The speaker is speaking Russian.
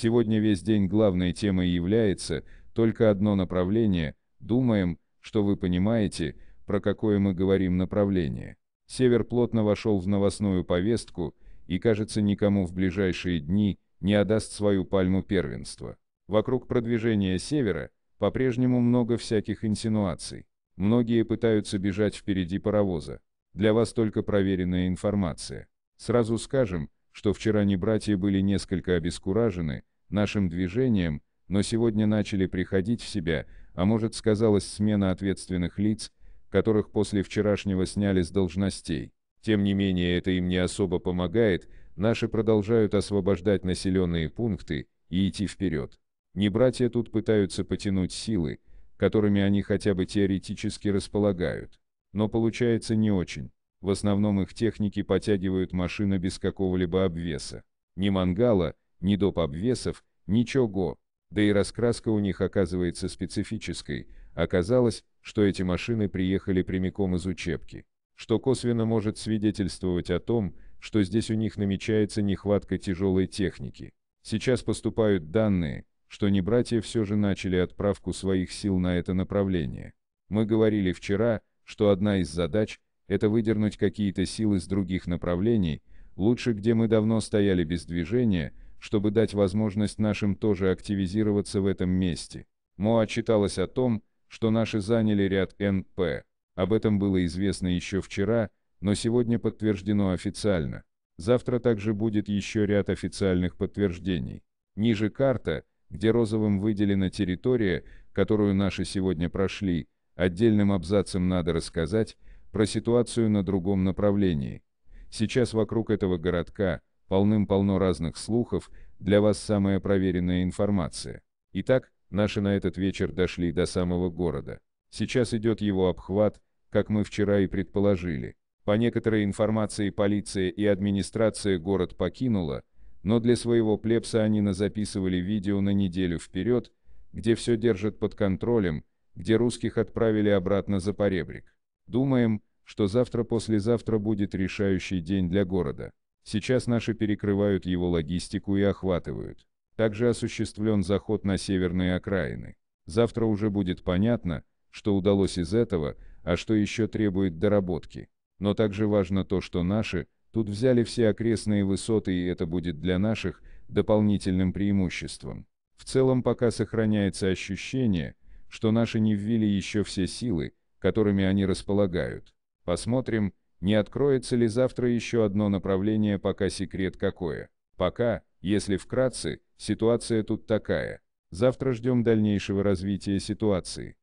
Сегодня весь день главной темой является только одно направление, думаем, что вы понимаете, про какое мы говорим направление. Север плотно вошел в новостную повестку, и кажется никому в ближайшие дни не отдаст свою пальму первенства. Вокруг продвижения севера по-прежнему много всяких инсинуаций. Многие пытаются бежать впереди паровоза. Для вас только проверенная информация. Сразу скажем, что вчера не братья были несколько обескуражены, нашим движением, но сегодня начали приходить в себя, а может сказалась смена ответственных лиц, которых после вчерашнего сняли с должностей. Тем не менее это им не особо помогает, наши продолжают освобождать населенные пункты и идти вперед. Не братья тут пытаются потянуть силы, которыми они хотя бы теоретически располагают. Но получается не очень. В основном их техники потягивают машины без какого-либо обвеса. Ни мангала, ни доп. обвесов, Ничего. Да и раскраска у них оказывается специфической. Оказалось, что эти машины приехали прямиком из учебки. Что косвенно может свидетельствовать о том, что здесь у них намечается нехватка тяжелой техники. Сейчас поступают данные, что не братья все же начали отправку своих сил на это направление. Мы говорили вчера, что одна из задач – это выдернуть какие-то силы с других направлений, лучше где мы давно стояли без движения – чтобы дать возможность нашим тоже активизироваться в этом месте. МОА читалось о том, что наши заняли ряд НП. Об этом было известно еще вчера, но сегодня подтверждено официально. Завтра также будет еще ряд официальных подтверждений. Ниже карта, где розовым выделена территория, которую наши сегодня прошли, отдельным абзацем надо рассказать про ситуацию на другом направлении. Сейчас вокруг этого городка – полным-полно разных слухов, для вас самая проверенная информация. Итак, наши на этот вечер дошли до самого города. Сейчас идет его обхват, как мы вчера и предположили. По некоторой информации полиция и администрация город покинула, но для своего плебса они назаписывали видео на неделю вперед, где все держат под контролем, где русских отправили обратно за поребрик. Думаем, что завтра-послезавтра будет решающий день для города. Сейчас наши перекрывают его логистику и охватывают. Также осуществлен заход на северные окраины. Завтра уже будет понятно, что удалось из этого, а что еще требует доработки. Но также важно то, что наши, тут взяли все окрестные высоты и это будет для наших, дополнительным преимуществом. В целом пока сохраняется ощущение, что наши не ввели еще все силы, которыми они располагают. Посмотрим, не откроется ли завтра еще одно направление, пока секрет какое? Пока, если вкратце, ситуация тут такая. Завтра ждем дальнейшего развития ситуации.